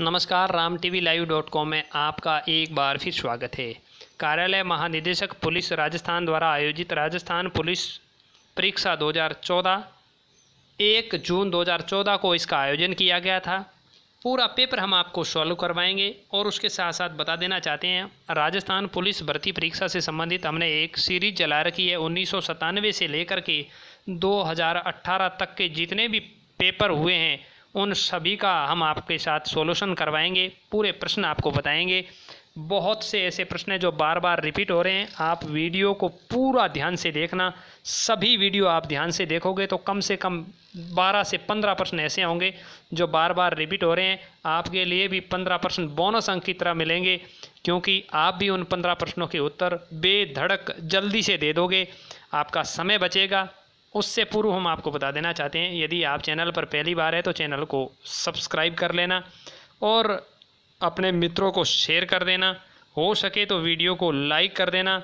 नमस्कार Ram TV live dot com में आपका एक बार फिर स्वागत है कार्यालय महानिदेशक पुलिस राजस्थान द्वारा आयोजित राजस्थान पुलिस परीक्षा 2014 एक जून 2014 को इसका आयोजन किया गया था पूरा पेपर हम आपको सॉल्व करवाएंगे और उसके साथ साथ बता देना चाहते हैं राजस्थान पुलिस भर्ती परीक्षा से संबंधित हमने एक सीरीज चला रखी है उन्नीस से लेकर के दो तक के जितने भी पेपर हुए हैं उन सभी का हम आपके साथ सॉल्यूशन करवाएंगे पूरे प्रश्न आपको बताएंगे बहुत से ऐसे प्रश्न हैं जो बार बार रिपीट हो रहे हैं आप वीडियो को पूरा ध्यान से देखना सभी वीडियो आप ध्यान से देखोगे तो कम से कम 12 से 15 प्रश्न ऐसे होंगे जो बार बार रिपीट हो रहे हैं आपके लिए भी 15 प्रश्न बोनस अंक की तरह मिलेंगे क्योंकि आप भी उन 15 प्रश्नों के उत्तर बेधड़क जल्दी से दे दोगे आपका समय बचेगा उससे पूर्व हम आपको बता देना चाहते हैं यदि आप चैनल पर पहली बार है तो चैनल को सब्सक्राइब कर लेना और अपने मित्रों को शेयर कर देना हो सके तो वीडियो को लाइक कर देना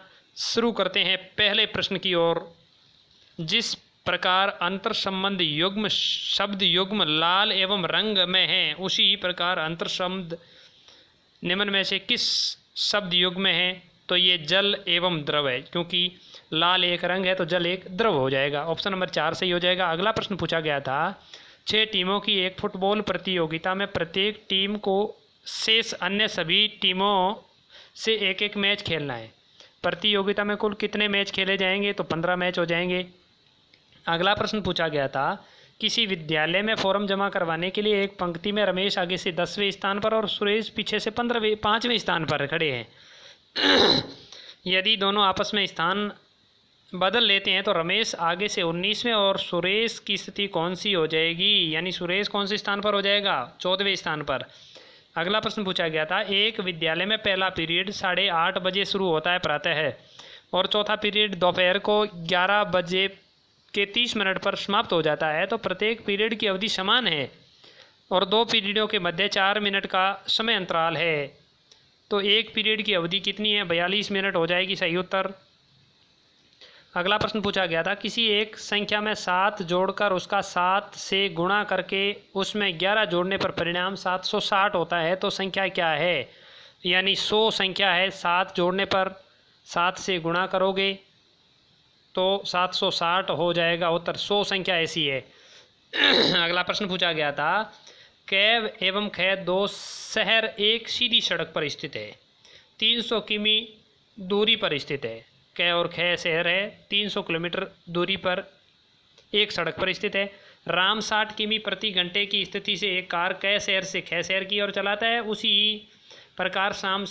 शुरू करते हैं पहले प्रश्न की ओर जिस प्रकार अंतर संबंध युग्म शब्द युग्म लाल एवं रंग में हैं उसी प्रकार अंतर शब्द निम्न में से किस शब्द युग में है तो ये जल एवं द्रव है क्योंकि लाल एक रंग है तो जल एक द्रव हो जाएगा ऑप्शन नंबर चार सही हो जाएगा अगला प्रश्न पूछा गया था छः टीमों की एक फुटबॉल प्रतियोगिता में प्रत्येक टीम को शेष अन्य सभी टीमों से एक एक मैच खेलना है प्रतियोगिता में कुल कितने मैच खेले जाएंगे तो पंद्रह मैच हो जाएंगे अगला प्रश्न पूछा गया था किसी विद्यालय में फॉर्म जमा करवाने के लिए एक पंक्ति में रमेश आगे से दसवें स्थान पर और सुरेश पीछे से पंद्रहवें पाँचवें स्थान पर खड़े हैं यदि दोनों आपस में स्थान बदल लेते हैं तो रमेश आगे से उन्नीसवें और सुरेश की स्थिति कौन सी हो जाएगी यानी सुरेश कौन से स्थान पर हो जाएगा चौदहवें स्थान पर अगला प्रश्न पूछा गया था एक विद्यालय में पहला पीरियड साढ़े आठ बजे शुरू होता है प्रातः और चौथा पीरियड दोपहर को ग्यारह बजे के तीस मिनट पर समाप्त हो जाता है तो प्रत्येक पीरियड की अवधि समान है और दो पीरियडों के मध्य चार मिनट का समय अंतराल है तो एक पीरियड की अवधि कितनी है बयालीस मिनट हो जाएगी सही उत्तर अगला प्रश्न पूछा गया था किसी एक संख्या में सात जोड़कर उसका सात से गुणा करके उसमें ग्यारह जोड़ने पर परिणाम सात सौ साठ होता है तो संख्या क्या है यानी सौ संख्या है सात जोड़ने पर सात से गुणा करोगे तो सात सौ साठ हो जाएगा उत्तर सौ संख्या ऐसी है अगला प्रश्न पूछा गया था कैब एवं खैद दो शहर एक सीधी सड़क पर स्थित है तीन सौ किमी दूरी पर स्थित है कै और खै शहर है 300 किलोमीटर दूरी पर एक सड़क पर स्थित है राम साठ किमी प्रति घंटे की स्थिति से एक कार कै शहर से खै शहर की ओर चलाता है उसी प्रकार शाम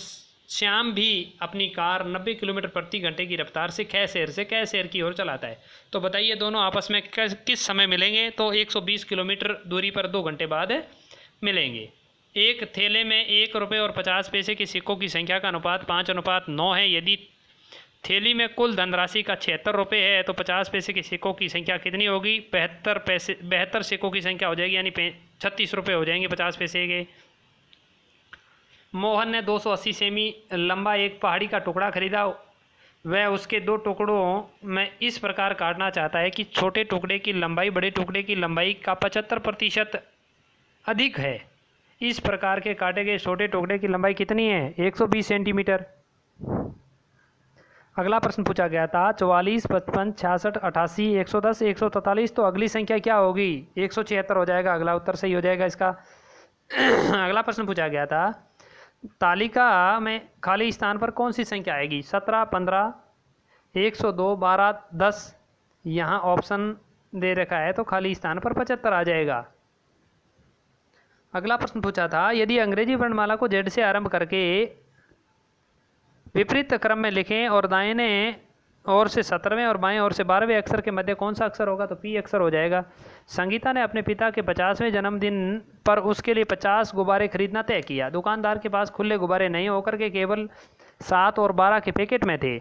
श्याम भी अपनी कार 90 किलोमीटर प्रति घंटे की रफ्तार से खै शहर से कै शहर की ओर चलाता है तो बताइए दोनों आपस में किस समय मिलेंगे तो बीस किलोमीटर दूरी पर दो घंटे बाद मिलेंगे एक थैले में एक रुपये और पचास पैसे के सिक्कों की संख्या का अनुपात पाँच अनुपात नौ है यदि थैली में कुल धनराशि का छिहत्तर रुपये है तो पचास पैसे के सिक्कों की संख्या कितनी होगी बहत्तर पैसे बहत्तर सिक्कों की संख्या हो जाएगी यानी छत्तीस रुपये हो जाएंगे पचास पैसे के मोहन ने 280 सेमी लंबा एक पहाड़ी का टुकड़ा खरीदा वह उसके दो टुकड़ों में इस प्रकार काटना चाहता है कि छोटे टुकड़े की लंबाई बड़े टुकड़े की लंबाई का पचहत्तर प्रतिशत अधिक है इस प्रकार के काटे गए छोटे टुकड़े की लंबाई कितनी है 120 सेंटीमीटर अगला प्रश्न पूछा गया था चौवालीस पचपन छियासठ अठासी एक सौ दस एक सौ तैतालीस तो अगली संख्या क्या होगी एक सौ छिहत्तर हो जाएगा अगला उत्तर सही हो जाएगा इसका अगला प्रश्न पूछा गया था तालिका में खाली स्थान पर कौन सी संख्या आएगी सत्रह पंद्रह एक सौ दो बारह दस यहाँ ऑप्शन दे रखा है तो खाली स्थान पर पचहत्तर आ जाएगा अगला प्रश्न पूछा था यदि अंग्रेजी वर्णमाला को जेड से आरंभ करके विपरीत क्रम में लिखें और दाएने और से सत्रहवें और बाएं और से बारहवें अक्षर के मध्य कौन सा अक्षर होगा तो पी अक्षर हो जाएगा संगीता ने अपने पिता के पचासवें जन्मदिन पर उसके लिए पचास गुब्बारे खरीदना तय किया दुकानदार के पास खुले गुब्बारे नहीं होकर के केवल सात और बारह के पैकेट में थे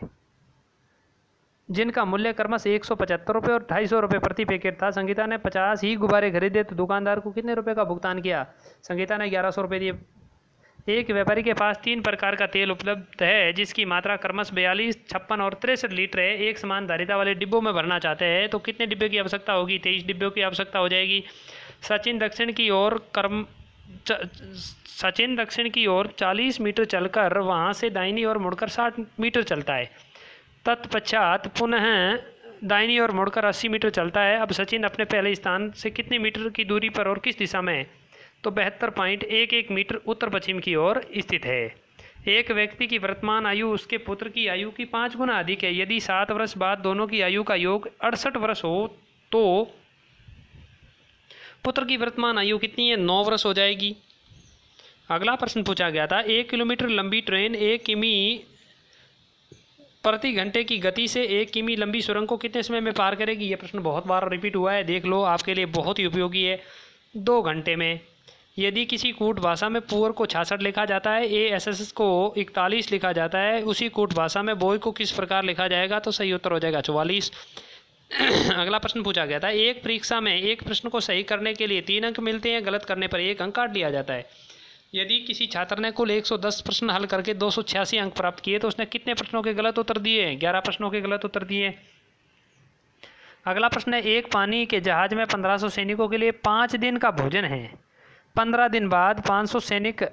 जिनका मूल्य क्रमश एक सौ पचहत्तर रुपये और ढाई सौ रुपये प्रति पैकेट था संगीता ने पचास ही गुब्बारे खरीदे तो दुकानदार को कितने रुपये का भुगतान किया संगीता ने ग्यारह सौ रुपये दिए एक व्यापारी के पास तीन प्रकार का तेल उपलब्ध है जिसकी मात्रा क्रमश बयालीस छप्पन और तिरसठ लीटर है एक समान धारिता वाले डिब्बों में भरना चाहते हैं तो कितने डिब्बे की आवश्यकता होगी तेईस डिब्बों की आवश्यकता हो जाएगी सचिन दक्षिण की ओर कर्म सचिन दक्षिण की ओर चालीस मीटर चलकर वहाँ से दाइनी ओर मुड़कर साठ मीटर चलता है तत्पश्चात पुनः दाइनी ओर मुड़कर अस्सी मीटर चलता है अब सचिन अपने पहले स्थान से कितने मीटर की दूरी पर और किस दिशा में है तो बहत्तर पॉइंट एक एक मीटर उत्तर पश्चिम की ओर स्थित है एक व्यक्ति की वर्तमान आयु उसके पुत्र की आयु की पाँच गुना अधिक है यदि सात वर्ष बाद दोनों की आयु का योग अड़सठ वर्ष हो तो पुत्र की वर्तमान आयु कितनी है नौ वर्ष हो जाएगी अगला प्रश्न पूछा गया था एक किलोमीटर लंबी ट्रेन एक किमी प्रति घंटे की गति से एक किमी लंबी सुरंग को कितने समय में पार करेगी यह प्रश्न बहुत बार रिपीट हुआ है देख लो आपके लिए बहुत ही उपयोगी है दो घंटे में यदि किसी कूट भाषा में पुअर को छासठ लिखा जाता है ए एस एस को इकतालीस लिखा जाता है उसी कूट भाषा में बॉय को किस प्रकार लिखा जाएगा तो सही उत्तर हो जाएगा चौवालीस अगला प्रश्न पूछा गया था एक परीक्षा में एक प्रश्न को सही करने के लिए तीन अंक मिलते हैं गलत करने पर एक अंक काट लिया जाता है यदि किसी छात्र ने कुल 110 प्रश्न हल करके दो अंक प्राप्त किए तो उसने कितने प्रश्नों के गलत उत्तर दिए ग्यारह प्रश्नों के गलत उत्तर दिए अगला प्रश्न है एक पानी के जहाज में 1500 सैनिकों के लिए पाँच दिन का भोजन है पंद्रह दिन बाद 500 सैनिक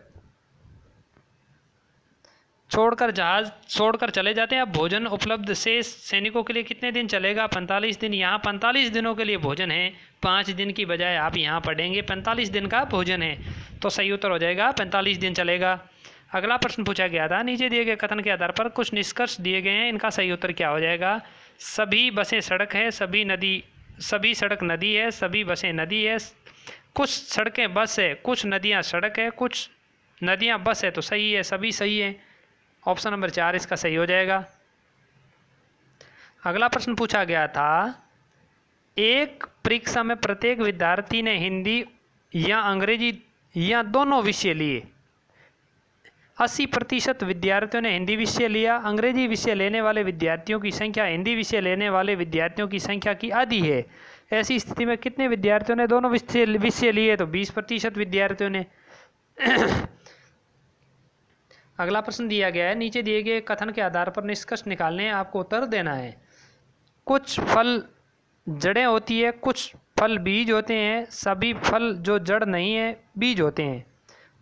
छोड़कर जहाज छोड़कर चले जाते हैं अब भोजन उपलब्ध से सैनिकों के लिए कितने दिन चलेगा पैंतालीस दिन यहाँ पैंतालीस दिनों के लिए भोजन है पाँच दिन की बजाय आप यहाँ पढ़ेंगे पैंतालीस दिन का भोजन है तो सही उत्तर हो जाएगा पैंतालीस दिन चलेगा अगला प्रश्न पूछा गया था नीचे दिए गए कथन के आधार पर कुछ निष्कर्ष दिए गए हैं इनका सही उत्तर क्या हो जाएगा सभी बसें सड़क है सभी नदी सभी सड़क नदी है सभी बसें नदी है कुछ सड़कें बस है कुछ नदियाँ सड़क है कुछ नदियाँ बस है तो सही है सभी सही है ऑप्शन नंबर चार इसका सही हो जाएगा अगला प्रश्न पूछा गया था एक परीक्षा में प्रत्येक विद्यार्थी ने हिंदी या अंग्रेजी या दोनों विषय लिए अस्सी प्रतिशत विद्यार्थियों ने हिंदी विषय लिया अंग्रेजी विषय लेने वाले विद्यार्थियों की संख्या हिंदी विषय लेने वाले विद्यार्थियों की संख्या की आधी है ऐसी स्थिति में कितने विद्यार्थियों ने दोनों विषय लिए तो बीस प्रतिशत विद्यार्थियों ने अगला प्रश्न दिया गया है नीचे दिए गए कथन के आधार पर निष्कर्ष निकालने आपको उत्तर देना है कुछ फल जड़ें होती है कुछ फल बीज होते हैं सभी फल जो जड़ नहीं है बीज होते हैं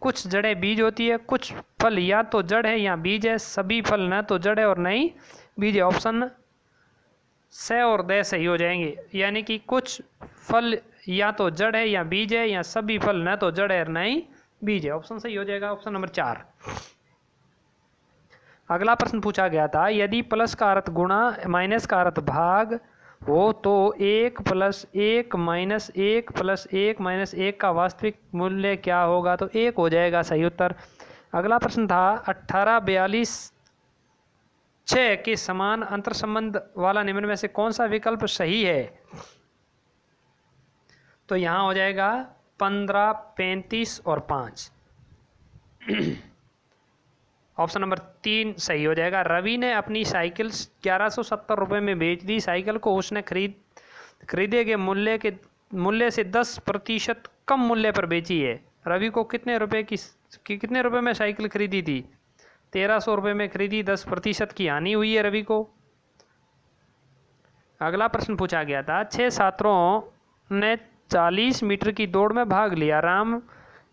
कुछ जड़ें बीज होती है कुछ फल या तो जड़ है या बीज है सभी फल न तो जड़ है और नहीं बीज है ऑप्शन स और द सही हो जाएंगे यानी कि कुछ फल या तो जड़ है या बीज है या सभी फल न तो जड़ है न ही बीज है ऑप्शन सही हो जाएगा ऑप्शन नंबर चार अगला प्रश्न पूछा गया था यदि प्लस का अर्थ गुणा माइनस का अर्थ भाग हो तो एक प्लस एक माइनस एक प्लस एक माइनस एक का वास्तविक मूल्य क्या होगा तो एक हो जाएगा सही उत्तर अगला प्रश्न था अट्ठारह बयालीस छः के समान अंतर संबंध वाला निम्न में से कौन सा विकल्प सही है तो यहां हो जाएगा पंद्रह पैंतीस और पांच ऑप्शन नंबर तीन सही हो जाएगा रवि ने अपनी साइकिल ग्यारह सौ सत्तर रुपये में बेच दी साइकिल को उसने खरीद खरीदे गए मूल्य के मूल्य से दस प्रतिशत कम मूल्य पर बेची है रवि को कितने रुपए की कि, कितने रुपए में साइकिल खरीदी थी तेरह सौ रुपये में खरीदी दस प्रतिशत की हानि हुई है रवि को अगला प्रश्न पूछा गया था छः छात्रों ने चालीस मीटर की दौड़ में भाग लिया राम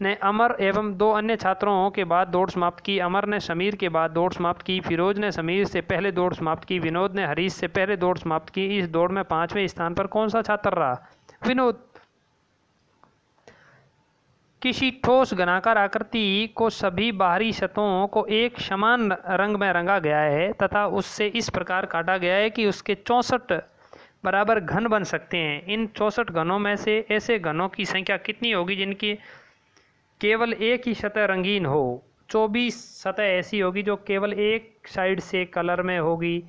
ने अमर एवं दो अन्य छात्रों के बाद दौड़ समाप्त की अमर ने समीर के बाद दौड़ समाप्त की फिरोज ने समीर से पहले दौड़ समाप्त की विनोद ने हरीश से पहले दौड़ समाप्त की इस दौड़ में पाँचवें स्थान पर कौन सा छात्र रहा विनोद किसी ठोस घनाकार आकृति को सभी बाहरी सतहों को एक समान रंग में रंगा गया है तथा उससे इस प्रकार काटा गया है कि उसके चौंसठ बराबर घन बन सकते हैं इन चौंसठ घनों में से ऐसे घनों की संख्या कितनी होगी जिनकी केवल एक ही सतह रंगीन हो चौबीस सतह ऐसी होगी जो केवल एक साइड से कलर में होगी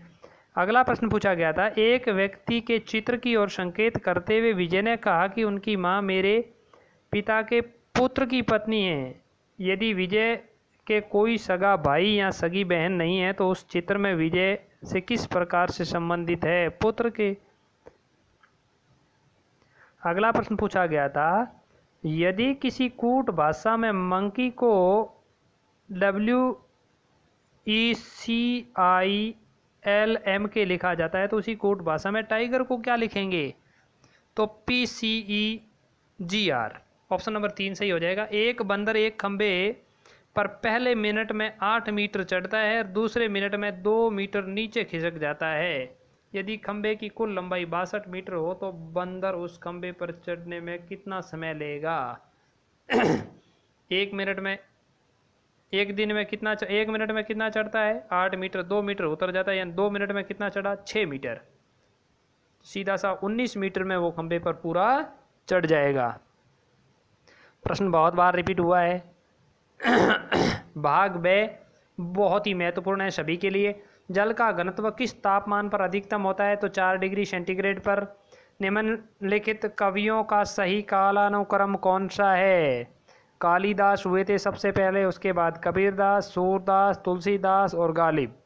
अगला प्रश्न पूछा गया था एक व्यक्ति के चित्र की ओर संकेत करते हुए विजय ने कहा कि उनकी माँ मेरे पिता के पुत्र की पत्नी है यदि विजय के कोई सगा भाई या सगी बहन नहीं है तो उस चित्र में विजय से किस प्रकार से संबंधित है पुत्र के अगला प्रश्न पूछा गया था यदि किसी कूट भाषा में मंकी को W E C I L M के लिखा जाता है तो उसी कूट भाषा में टाइगर को क्या लिखेंगे तो P C E G R option number तीन सही हो जाएगा एक बंदर एक खंबे पर पहले मिनट में आठ मीटर चढ़ता है और दूसरे मिनट में दो मीटर नीचे खिसक जाता है यदि खंबे की कुल लंबाई बासठ मीटर हो तो बंदर उस खंबे पर चढ़ने में कितना समय लेगा एक मिनट में एक दिन में कितना एक मिनट में कितना चढ़ता है आठ मीटर दो मीटर उतर जाता है यानी दो मिनट में कितना चढ़ा छः मीटर सीधा सा उन्नीस मीटर में वो खंबे पर पूरा चढ़ जाएगा प्रश्न बहुत बार रिपीट हुआ है भाग बे बहुत ही महत्वपूर्ण है सभी के लिए जल का घनत्व किस तापमान पर अधिकतम होता है तो चार डिग्री सेंटीग्रेड पर निम्नलिखित कवियों का सही कालानुक्रम कौन सा है कालीदास हुए थे सबसे पहले उसके बाद कबीरदास सूरदास तुलसीदास और गालिब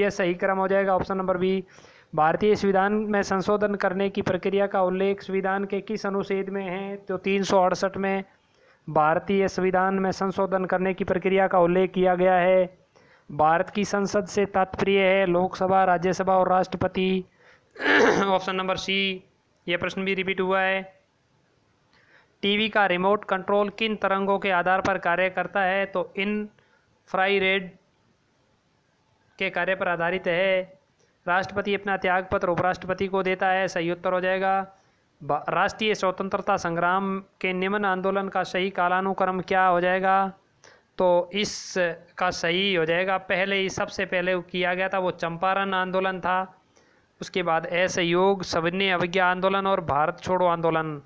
यह सही क्रम हो जाएगा ऑप्शन नंबर बी भारतीय संविधान में संशोधन करने की प्रक्रिया का उल्लेख संविधान के किस अनुच्छेद में है तो तीन में भारतीय संविधान में संशोधन करने की प्रक्रिया का उल्लेख किया गया है भारत की संसद से तात्पर्य है लोकसभा राज्यसभा और राष्ट्रपति ऑप्शन नंबर सी यह प्रश्न भी रिपीट हुआ है टीवी का रिमोट कंट्रोल किन तरंगों के आधार पर कार्य करता है तो इन फ्राई रेड के कार्य पर आधारित है राष्ट्रपति अपना त्यागपत्र उपराष्ट्रपति को देता है सही उत्तर हो जाएगा राष्ट्रीय स्वतंत्रता संग्राम के निम्न आंदोलन का सही कालानुक्रम क्या हो जाएगा तो इस का सही हो जाएगा पहले ही सबसे पहले किया गया था वो चंपारण आंदोलन था उसके बाद असहयोग सविनय अवज्ञा आंदोलन और भारत छोड़ो आंदोलन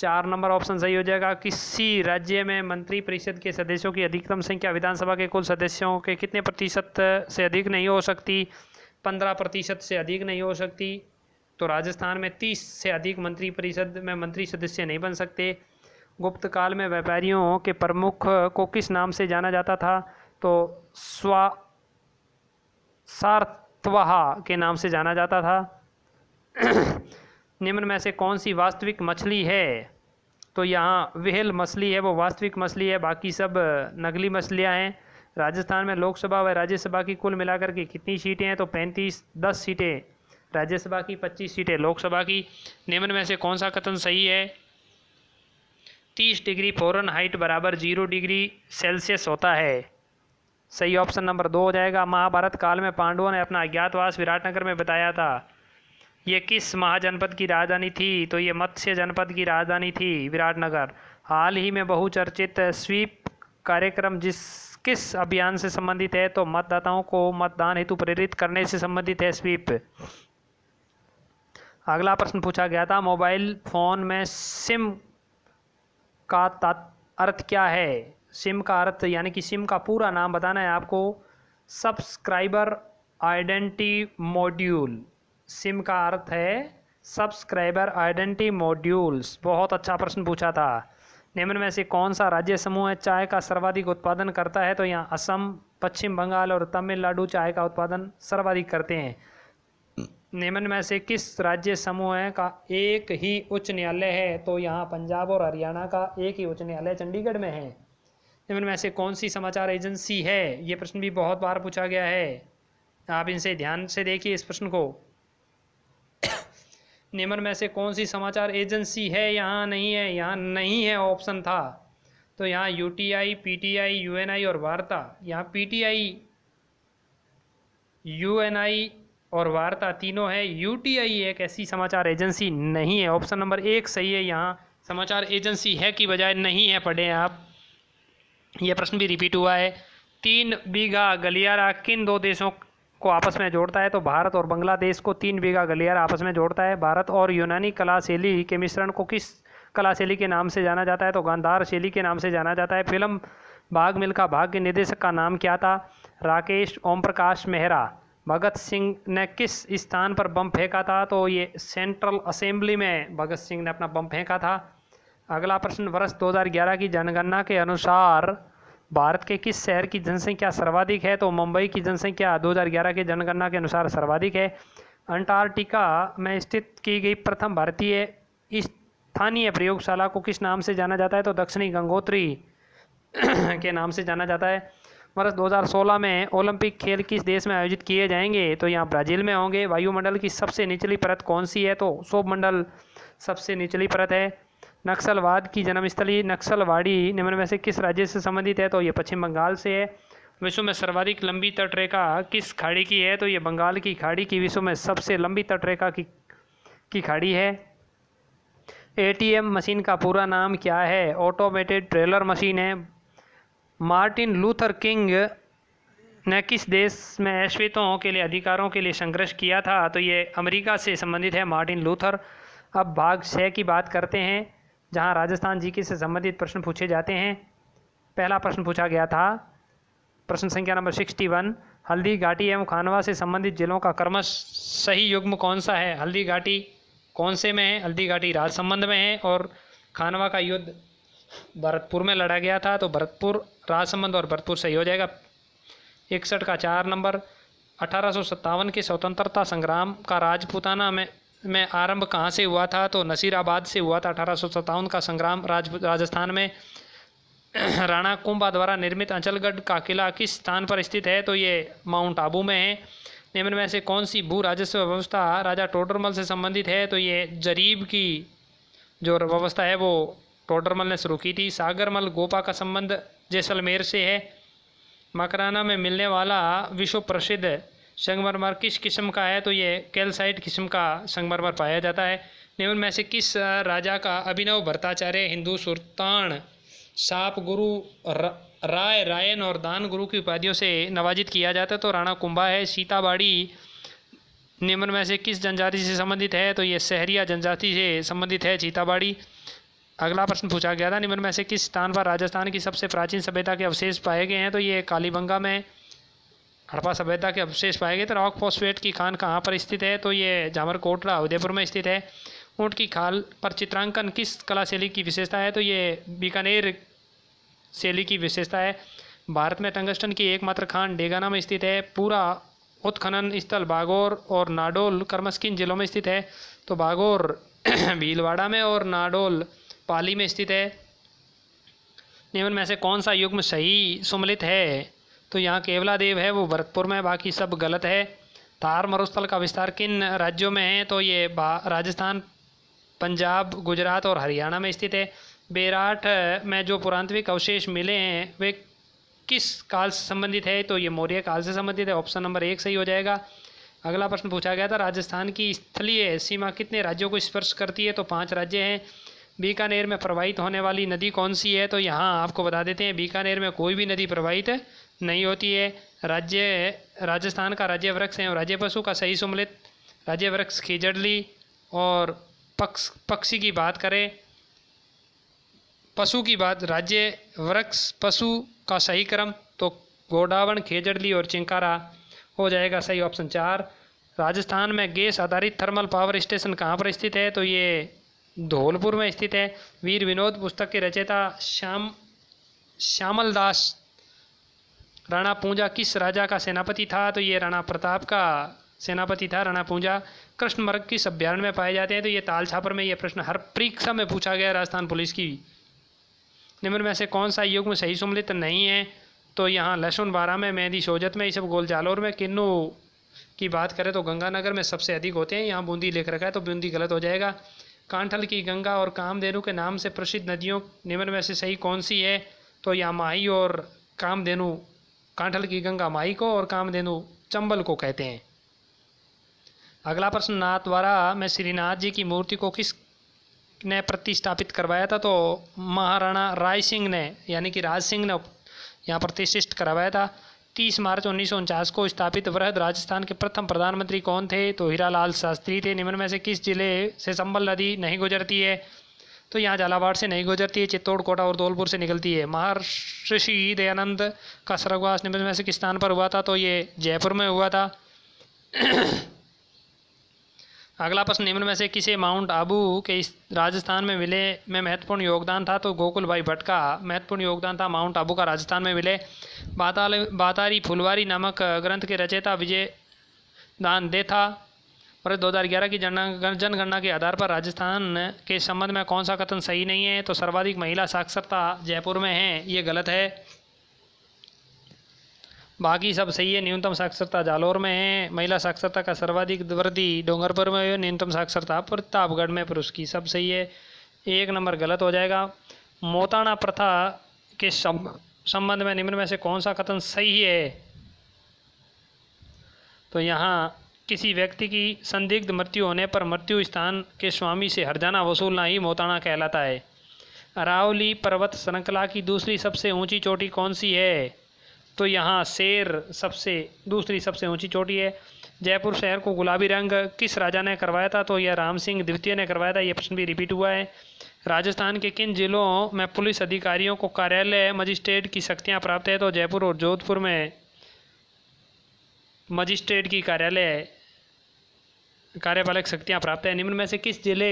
चार नंबर ऑप्शन सही हो जाएगा किसी राज्य में मंत्री परिषद के सदस्यों की अधिकतम संख्या विधानसभा के कुल सदस्यों के कितने प्रतिशत से अधिक नहीं हो सकती पंद्रह प्रतिशत से अधिक नहीं हो सकती तो राजस्थान में तीस से अधिक मंत्री परिषद में मंत्री सदस्य नहीं बन सकते गुप्त काल में व्यापारियों के प्रमुख को किस नाम से जाना जाता था तो स्वा सार्थवाहा के नाम से जाना जाता था निम्न में से कौन सी वास्तविक मछली है तो यहाँ विहल मछली है वो वास्तविक मछली है बाकी सब नकली मछलियाँ हैं राजस्थान में लोकसभा व राज्यसभा की कुल मिलाकर के कितनी सीटें हैं तो पैंतीस दस सीटें राज्यसभा की पच्चीस सीटें लोकसभा की निम्न में से कौन सा कथन सही है तीस डिग्री फ़ौरन हाइट बराबर जीरो डिग्री सेल्सियस होता है सही ऑप्शन नंबर दो हो जाएगा महाभारत काल में पांडवों ने अपना अज्ञातवास विराटनगर में बताया था ये किस महाजनपद की राजधानी थी तो ये मत्स्य जनपद की राजधानी थी विराटनगर हाल ही में बहुचर्चित स्वीप कार्यक्रम जिस किस अभियान से संबंधित है तो मतदाताओं को मतदान हेतु प्रेरित करने से संबंधित है स्वीप अगला प्रश्न पूछा गया था मोबाइल फ़ोन में सिम का अर्थ क्या है सिम का अर्थ यानी कि सिम का पूरा नाम बताना है आपको सब्सक्राइबर आइडेंटी मॉड्यूल सिम का अर्थ है सब्सक्राइबर आइडेंटी मॉड्यूल्स बहुत अच्छा प्रश्न पूछा था निम्न में से कौन सा राज्य समूह है चाय का सर्वाधिक उत्पादन करता है तो यहाँ असम पश्चिम बंगाल और तमिलनाडु चाय का उत्पादन सर्वाधिक करते हैं निम्न में से किस राज्य समूह का एक ही उच्च न्यायालय है तो यहाँ पंजाब और हरियाणा का एक ही उच्च न्यायालय चंडीगढ़ में है निम्न में से कौन सी समाचार एजेंसी है ये प्रश्न भी बहुत बार पूछा गया है आप इनसे ध्यान से देखिए इस प्रश्न को निम्न में से कौन सी समाचार एजेंसी है यहाँ नहीं है यहाँ नहीं है ऑप्शन था तो यहाँ U T I P T I U N I और वार्ता यहाँ P T I U N I और वार्ता तीनों है यूटीआई एक ऐसी समाचार एजेंसी नहीं है ऑप्शन नंबर एक सही है यहाँ समाचार एजेंसी है की बजाय नहीं है पढ़ें आप यह प्रश्न भी रिपीट हुआ है तीन बीघा गलियारा किन दो देशों को आपस में जोड़ता है तो भारत और बांग्लादेश को तीन बीघा गलियारा आपस में जोड़ता है भारत और यूनानी कला शैली के मिश्रण को किस कला शैली के नाम से जाना जाता है तो गांधार शैली के नाम से जाना जाता है फिल्म भाग मिल्खा भाग के निदेशक का नाम क्या था राकेश ओम प्रकाश मेहरा भगत सिंह ने किस स्थान पर बम फेंका था तो ये सेंट्रल असेंबली में भगत सिंह ने अपना बम फेंका था अगला प्रश्न वर्ष 2011 की जनगणना के अनुसार भारत के किस शहर की जनसंख्या सर्वाधिक है तो मुंबई की जनसंख्या 2011 के जनगणना के अनुसार सर्वाधिक है अंटार्कटिका में स्थित की गई प्रथम भारतीय स्थानीय प्रयोगशाला को किस नाम से जाना जाता है तो दक्षिणी गंगोत्री के नाम से जाना जाता है वर्ष 2016 में ओलंपिक खेल किस देश में आयोजित किए जाएंगे तो यहाँ ब्राज़ील में होंगे वायुमंडल की सबसे निचली परत कौन सी है तो शोभ मंडल सबसे निचली परत है नक्सलवाद की जन्मस्थली नक्सलवाड़ी निम्न में से किस राज्य से संबंधित है तो ये पश्चिम बंगाल से है विश्व में सर्वाधिक लंबी तटरेखा किस खाड़ी की है तो ये बंगाल की खाड़ी की विश्व में सबसे लंबी तटरेखा की की खाड़ी है एटीएम मशीन का पूरा नाम क्या है ऑटोमेटेड ट्रेलर मशीन है मार्टिन लूथर किंग ने किस देश में अश्वेतों के लिए अधिकारों के लिए संघर्ष किया था तो ये अमेरिका से संबंधित है मार्टिन लूथर अब भाग छः की बात करते हैं जहां राजस्थान जी के से संबंधित प्रश्न पूछे जाते हैं पहला प्रश्न पूछा गया था प्रश्न संख्या नंबर सिक्सटी वन हल्दी घाटी एवं खानवा से संबंधित जिलों का क्रमश सही युग्म कौन सा है हल्दी घाटी कौन से में है हल्दी घाटी राजसंबंध में है और खानवा का युद्ध भरतपुर में लड़ा गया था तो भरतपुर राजसमंद और भरतपुर सही हो जाएगा इकसठ का चार नंबर अठारह के स्वतंत्रता संग्राम का राजपूताना में में आरंभ कहाँ से हुआ था तो नसीराबाद से हुआ था अठारह का संग्राम राज राजस्थान में राणा कुंभा द्वारा निर्मित अंचलगढ़ का किला किस स्थान पर स्थित है तो ये माउंट आबू में है निम्न में से कौन सी भू राजस्व व्यवस्था राजा टोडरमल से संबंधित है तो ये जरीब की जो व्यवस्था है वो टोडरमल ने शुरू की थी सागरमल गोपा का संबंध जैसलमेर से है मकराना में मिलने वाला विश्व प्रसिद्ध संगमरमर किस किस्म का है तो ये कैल्साइट किस्म का संगमरमर पाया जाता है निम्न में से किस राजा का अभिनव भ्रताचार्य हिंदू सुल्तान साप गुरु राय रायन और दान गुरु की उपाधियों से नवाजित किया जाता है तो राणा कुंभा है सीताबाड़ी निम्न में से किस जनजाति से संबंधित है तो ये सहरिया जनजाति से संबंधित है सीताबाड़ी अगला प्रश्न पूछा गया था निम्न में से किस स्थान पर राजस्थान की सबसे प्राचीन सभ्यता के अवशेष पाए गए हैं तो ये कालीबंगा में हड़पा सभ्यता के अवशेष पाए गए तो रॉक फॉस्फेट की खान कहाँ पर स्थित है तो ये झामर कोटला उदयपुर में स्थित है ऊँट की खाल पर चित्रांकन किस कला शैली की विशेषता है तो ये बीकानेर शैली की विशेषता है भारत में टंगस्टन की एकमात्र खान डेगाना में स्थित है पूरा उत्खनन स्थल बागौर और नाडोल कर्मस्किन जिलों में स्थित है तो बागौर भीलवाड़ा में और नाडोल पाली में स्थित है निम्न में से कौन सा युग्म सही सुमलित है तो यहाँ केवला देव है वो भरतपुर में बाकी सब गलत है तार मरुस्थल का विस्तार किन राज्यों में है तो ये राजस्थान पंजाब गुजरात और हरियाणा में स्थित है बेराट में जो पुरांतविक अवशेष मिले हैं वे किस काल से संबंधित है तो ये मौर्य काल से संबंधित है ऑप्शन नंबर एक सही हो जाएगा अगला प्रश्न पूछा गया था राजस्थान की स्थलीय सीमा कितने राज्यों को स्पर्श करती है तो पाँच राज्य हैं बीकानेर में प्रवाहित होने वाली नदी कौन सी है तो यहाँ आपको बता देते हैं बीकानेर में कोई भी नदी प्रवाहित नहीं होती है राज्य राजस्थान का राज्य वृक्ष है राज्य पशु का सही सुमलित राज्य वृक्ष खिजड़ली और पक्ष पक्षी की बात करें पशु की बात राज्य वृक्ष पशु का सही क्रम तो गोडावन खेजड़ली और चिंकारा हो जाएगा सही ऑप्शन चार राजस्थान में गैस आधारित थर्मल पावर स्टेशन कहाँ पर स्थित है तो ये धौलपुर में स्थित है वीर विनोद पुस्तक के रचयिता श्याम श्यामल दास राणा पूंजा किस राजा का सेनापति था तो ये राणा प्रताप का सेनापति था राणा पूंजा कृष्ण मर्ग किस अभ्यारण में पाए जाते हैं तो ये ताल छापर में ये प्रश्न हर परीक्षा में पूछा गया राजस्थान पुलिस की निम्न में से कौन सा युग में सही सुमलित नहीं है तो यहाँ लहसुन बारह में मेहंदी शोजत में ये सब गोल जालोर में किन्नू की बात करें तो गंगानगर में सबसे अधिक होते हैं यहाँ बूंदी लेख रखा है तो बूंदी गलत हो जाएगा कांठल की गंगा और कामधेनु के नाम से प्रसिद्ध नदियों निम्न में से सही कौन सी है तो यहाँ माही और कामधेनु कांठल की गंगा माही को और कामधेनु चंबल को कहते हैं अगला प्रश्न नाथ द्वारा में श्रीनाथ जी की मूर्ति को किस ने प्रतिष्ठापित करवाया था तो महाराणा राय सिंह ने यानी कि राज सिंह ने यहाँ प्रतिष्ठित करवाया था 30 मार्च उन्नीस को स्थापित वृहद राजस्थान के प्रथम प्रधानमंत्री कौन थे तो हीरालाल शास्त्री थे निम्न में से किस जिले से संबल नदी नहीं गुजरती है तो यहाँ झालावाड़ से नहीं गुजरती है चित्तौड़ कोटा और धौलपुर से निकलती है महर्षि दयानंद का सरगवास निम्न में से किस स्थान पर हुआ था तो ये जयपुर में हुआ था अगला प्रश्न निम्न में से किसे माउंट आबू के इस राजस्थान में विलय में महत्वपूर्ण योगदान था तो गोकुल भाई भट्ट का महत्वपूर्ण योगदान था माउंट आबू का राजस्थान में विलय बाताल बातारी फुलवारी नामक ग्रंथ के रचयिता विजय दान दे था और ग्यारह की जनगणना के आधार पर राजस्थान के संबंध में कौन सा कथन सही नहीं है तो सर्वाधिक महिला साक्षरता जयपुर में है ये गलत है बाकी सब सही है न्यूनतम साक्षरता जालौर में है महिला साक्षरता का सर्वाधिक वृद्धि डोंगरपुर में हुई न्यूनतम साक्षरता प्रतापगढ़ में पुरुष की सब सही है एक नंबर गलत हो जाएगा मोताना प्रथा के संबंध में निम्न में से कौन सा कथन सही है तो यहाँ किसी व्यक्ति की संदिग्ध मृत्यु होने पर मृत्यु स्थान के स्वामी से हरजाना वसूलना ही मोताना कहलाता है अरावली पर्वत श्रृंखला की दूसरी सबसे ऊंची चोटी कौन सी है तो यहाँ शेर सबसे दूसरी सबसे ऊंची चोटी है जयपुर शहर को गुलाबी रंग किस राजा ने करवाया था तो यह राम सिंह द्वितीय ने करवाया था यह प्रश्न भी रिपीट हुआ है राजस्थान के किन जिलों में पुलिस अधिकारियों को कार्यालय मजिस्ट्रेट की शक्तियाँ प्राप्त है तो जयपुर और जोधपुर में मजिस्ट्रेट की कार्यालय कार्यपालक शक्तियाँ प्राप्त है निम्न में से किस जिले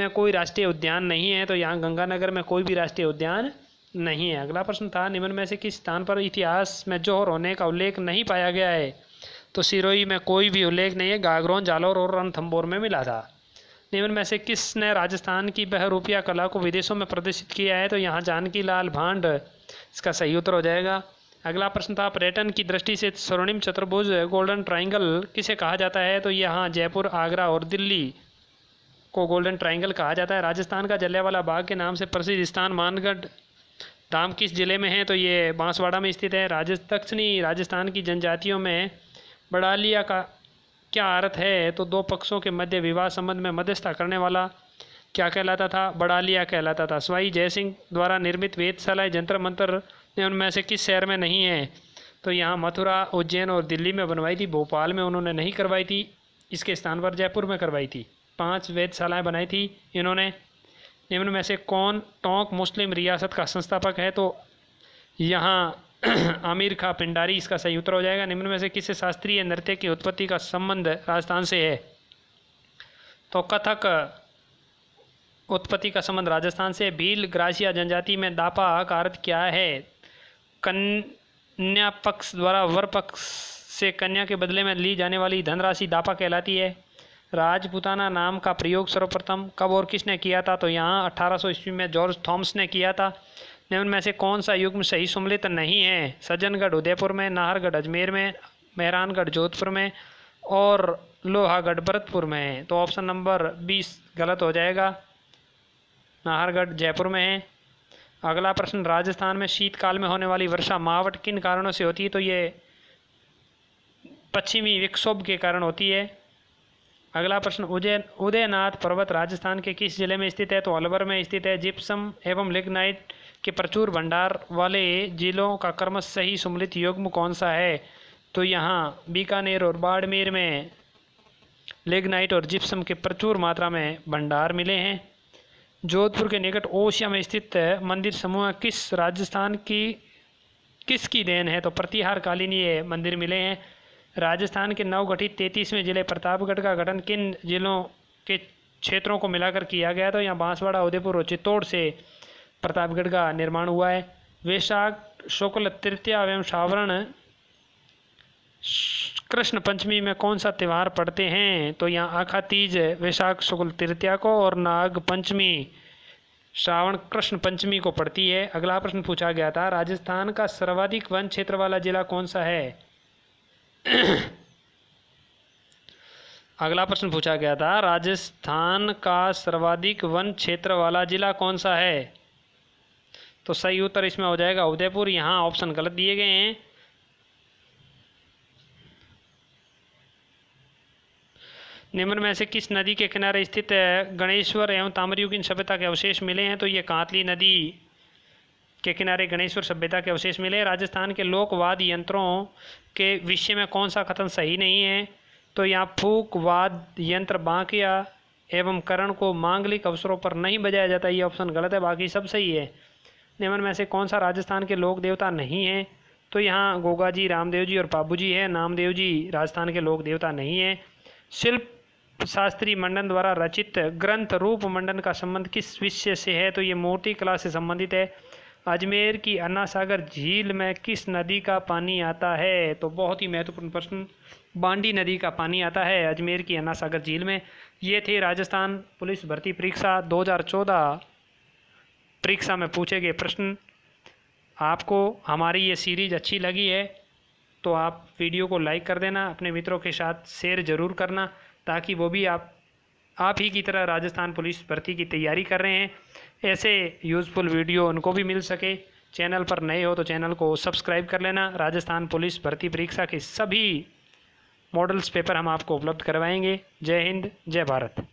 में कोई राष्ट्रीय उद्यान नहीं है तो यहाँ गंगानगर में कोई भी राष्ट्रीय उद्यान नहीं है अगला प्रश्न था निम्न में से किस स्थान पर इतिहास में जोहर होने का उल्लेख नहीं पाया गया है तो सिरोही में कोई भी उल्लेख नहीं है गागरोन जालोर और रणथम्बोर में मिला था निम्न में से किसने राजस्थान की बहरूपिया कला को विदेशों में प्रदर्शित किया है तो यहाँ जानकी लाल भांड इसका सही उत्तर हो जाएगा अगला प्रश्न था पर्यटन की दृष्टि से स्वर्णिम चतुर्भुज गोल्डन ट्राइंगल किसे कहा जाता है तो यहाँ जयपुर आगरा और दिल्ली को गोल्डन ट्राइंगल कहा जाता है राजस्थान का जलियावाला बाग के नाम से प्रसिद्ध स्थान मानगढ़ धाम किस ज़िले में है तो ये बांसवाड़ा में स्थित है राजस्थ राजस्थान की जनजातियों में बड़ालिया का क्या आरत है तो दो पक्षों के मध्य विवाह संबंध में मध्यस्थता करने वाला क्या कहलाता था बड़ालिया कहलाता था स्वाई जयसिंह द्वारा निर्मित वेदशालाएँ जंतर मंत्र ने उनमें से किस शहर में नहीं है तो यहाँ मथुरा उज्जैन और दिल्ली में बनवाई थी भोपाल में उन्होंने नहीं करवाई थी इसके स्थान पर जयपुर में करवाई थी पांच वेदशालाएँ बनाई थी इन्होंने निम्न में से कौन टोंक मुस्लिम रियासत का संस्थापक है तो यहाँ आमिर खा पिंडारी इसका सही उत्तर हो जाएगा निम्न में से किस शास्त्रीय नृत्य की उत्पत्ति का संबंध राजस्थान से है तो कथक उत्पत्ति का संबंध राजस्थान से भील ग्रासिया जनजाति में दापा का अर्थ क्या है कन्या पक्ष द्वारा वर पक्ष से कन्या के बदले में ली जाने वाली धनराशि दापा कहलाती है राजपूताना नाम का प्रयोग सर्वप्रथम कब और किसने किया था तो यहाँ 1800 ईस्वी में जॉर्ज थॉम्स ने किया था निम्न में से कौन सा युग्म सही सम्मिलित नहीं है सज्जनगढ़ उदयपुर में नाहरगढ़ अजमेर में मेहरानगढ़ जोधपुर में और लोहागढ़ भरतपुर में है तो ऑप्शन नंबर बीस गलत हो जाएगा नाहरगढ़ जयपुर में है अगला प्रश्न राजस्थान में शीतकाल में होने वाली वर्षा मावट किन कारणों से होती है तो ये पश्चिमी विक्षोभ के कारण होती है अगला प्रश्न उदय उदयनाथ पर्वत राजस्थान के किस जिले में स्थित है तो अलवर में स्थित है जिप्सम एवं लिग्नाइट के प्रचुर भंडार वाले जिलों का कर्मश सही सम्मिलित युग्म कौन सा है तो यहाँ बीकानेर और बाड़मेर में लेगनाइट और जिप्सम के प्रचुर मात्रा में भंडार मिले हैं जोधपुर के निकट ओशिया में स्थित मंदिर समूह किस राजस्थान की किसकी देन है तो प्रतिहार कालीन ये मंदिर मिले हैं राजस्थान के नवगठित तैतीसवें जिले प्रतापगढ़ का गठन किन जिलों के क्षेत्रों को मिलाकर किया गया तो यहाँ बांसवाड़ा उदयपुर और चित्तौड़ से प्रतापगढ़ का निर्माण हुआ है वैशाख शुक्ल तृतीया एवं सावरण कृष्ण पंचमी में कौन सा त्यौहार पड़ते हैं तो यहाँ आखा तीज वैशाख शुक्ल तृतीया को और नाग पंचमी श्रावण कृष्ण पंचमी को पड़ती है अगला प्रश्न पूछा गया था राजस्थान का सर्वाधिक वन क्षेत्र वाला जिला कौन सा है अगला प्रश्न पूछा गया था राजस्थान का सर्वाधिक वन क्षेत्र वाला जिला कौन सा है तो सही उत्तर इसमें हो जाएगा उदयपुर यहाँ ऑप्शन गलत दिए गए हैं निम्न में से किस नदी के किनारे स्थित गणेश्वर एवं ताम्रयुगीन सभ्यता के अवशेष मिले हैं तो ये कांतली नदी के किनारे गणेश्वर सभ्यता के अवशेष मिले राजस्थान के लोकवाद यंत्रों के विषय में कौन सा कथन सही नहीं है तो यहाँ फूकवाद यंत्र बांकिया एवं करण को मांगलिक अवसरों पर नहीं बजाया जाता ये ऑप्शन गलत है बाकी सब सही है निम्न में से कौन सा राजस्थान के लोक देवता नहीं है तो यहाँ गोगा जी रामदेव जी और बाबू जी है नामदेव जी राजस्थान के लोक देवता नहीं है शिल्प शास्त्री मंडन द्वारा रचित ग्रंथ रूप मंडन का संबंध किस विषय से है तो ये मूर्ति कला से संबंधित है अजमेर की अन्ना सागर झील में किस नदी का पानी आता है तो बहुत ही महत्वपूर्ण प्रश्न बांडी नदी का पानी आता है अजमेर की अन्ना सागर झील में ये थे राजस्थान पुलिस भर्ती परीक्षा 2014 परीक्षा में पूछे गए प्रश्न आपको हमारी ये सीरीज अच्छी लगी है तो आप वीडियो को लाइक कर देना अपने मित्रों के साथ शेयर ज़रूर करना ताकि वो भी आप आप ही की तरह राजस्थान पुलिस भर्ती की तैयारी कर रहे हैं ऐसे यूज़फुल वीडियो उनको भी मिल सके चैनल पर नए हो तो चैनल को सब्सक्राइब कर लेना राजस्थान पुलिस भर्ती परीक्षा के सभी मॉडल्स पेपर हम आपको उपलब्ध करवाएंगे जय हिंद जय भारत